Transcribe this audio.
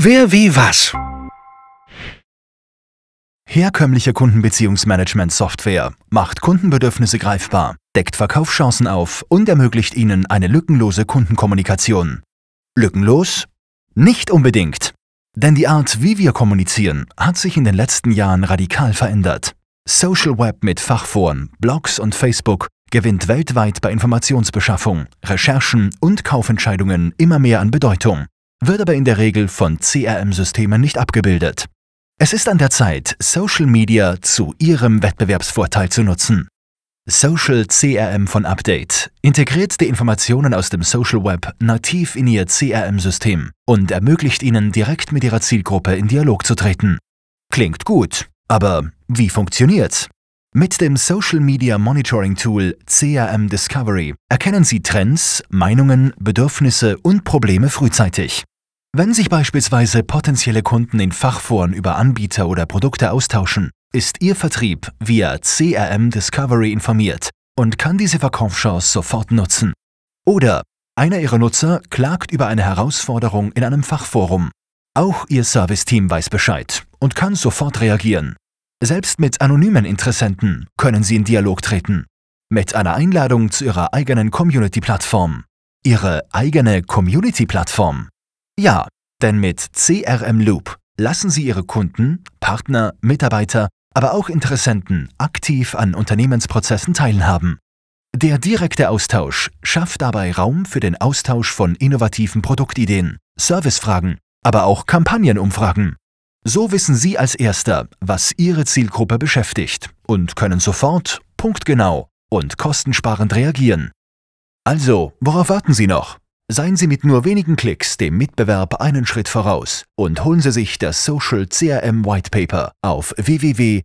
Wer wie was? Herkömmliche Kundenbeziehungsmanagement-Software macht Kundenbedürfnisse greifbar, deckt Verkaufschancen auf und ermöglicht Ihnen eine lückenlose Kundenkommunikation. Lückenlos? Nicht unbedingt. Denn die Art, wie wir kommunizieren, hat sich in den letzten Jahren radikal verändert. Social Web mit Fachforen, Blogs und Facebook gewinnt weltweit bei Informationsbeschaffung, Recherchen und Kaufentscheidungen immer mehr an Bedeutung wird aber in der Regel von CRM-Systemen nicht abgebildet. Es ist an der Zeit, Social Media zu Ihrem Wettbewerbsvorteil zu nutzen. Social CRM von Update integriert die Informationen aus dem Social Web nativ in Ihr CRM-System und ermöglicht Ihnen direkt mit Ihrer Zielgruppe in Dialog zu treten. Klingt gut, aber wie funktioniert's? Mit dem Social Media Monitoring Tool CRM Discovery erkennen Sie Trends, Meinungen, Bedürfnisse und Probleme frühzeitig. Wenn sich beispielsweise potenzielle Kunden in Fachforen über Anbieter oder Produkte austauschen, ist Ihr Vertrieb via CRM Discovery informiert und kann diese Verkaufschance sofort nutzen. Oder einer Ihrer Nutzer klagt über eine Herausforderung in einem Fachforum. Auch Ihr Serviceteam weiß Bescheid und kann sofort reagieren. Selbst mit anonymen Interessenten können Sie in Dialog treten. Mit einer Einladung zu Ihrer eigenen Community-Plattform. Ihre eigene Community-Plattform ja, denn mit CRM Loop lassen Sie Ihre Kunden, Partner, Mitarbeiter, aber auch Interessenten aktiv an Unternehmensprozessen teilhaben. Der direkte Austausch schafft dabei Raum für den Austausch von innovativen Produktideen, Servicefragen, aber auch Kampagnenumfragen. So wissen Sie als Erster, was Ihre Zielgruppe beschäftigt und können sofort, punktgenau und kostensparend reagieren. Also, worauf warten Sie noch? Seien Sie mit nur wenigen Klicks dem Mitbewerb einen Schritt voraus und holen Sie sich das Social CRM White Paper auf www.update.com/de/social